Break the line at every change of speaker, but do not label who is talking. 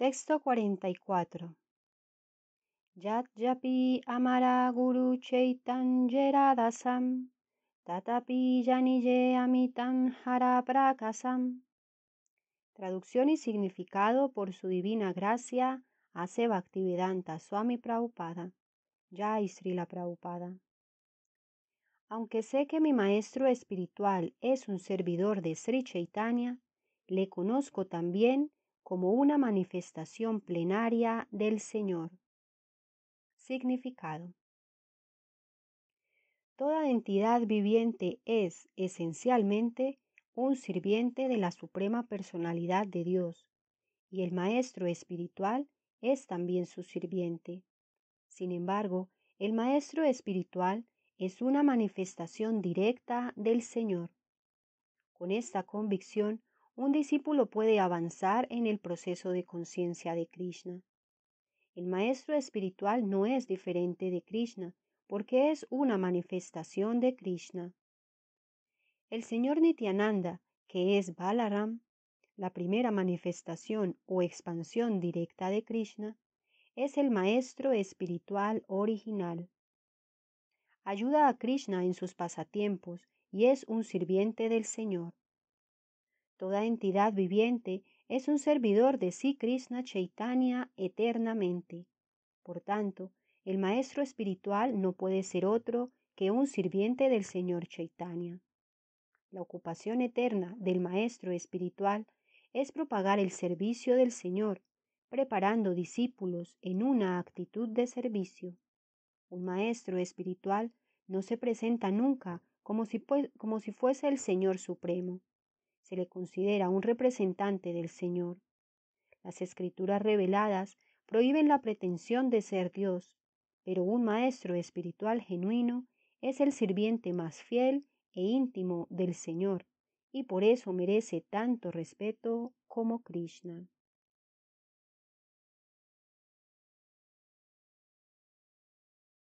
Texto 44. yapi amara guru chaitanyera tatapi Janije amitan Jara Traducción y significado por su divina gracia hace Bhaktivedanta Swami Prabhupada, Jai Srila Prabhupada. Aunque sé que mi maestro espiritual es un servidor de Sri Chaitanya, le conozco también como una manifestación plenaria del Señor. Significado. Toda entidad viviente es, esencialmente, un sirviente de la Suprema Personalidad de Dios, y el Maestro Espiritual es también su sirviente. Sin embargo, el Maestro Espiritual es una manifestación directa del Señor. Con esta convicción, un discípulo puede avanzar en el proceso de conciencia de Krishna. El maestro espiritual no es diferente de Krishna, porque es una manifestación de Krishna. El señor Nityananda, que es Balaram, la primera manifestación o expansión directa de Krishna, es el maestro espiritual original. Ayuda a Krishna en sus pasatiempos y es un sirviente del Señor. Toda entidad viviente es un servidor de sí Krishna Chaitanya eternamente. Por tanto, el maestro espiritual no puede ser otro que un sirviente del Señor Chaitanya. La ocupación eterna del maestro espiritual es propagar el servicio del Señor, preparando discípulos en una actitud de servicio. Un maestro espiritual no se presenta nunca como si, como si fuese el Señor Supremo le considera un representante del Señor. Las escrituras reveladas prohíben la pretensión de ser Dios, pero un maestro espiritual genuino es el sirviente más fiel e íntimo del Señor, y por eso merece tanto respeto como Krishna.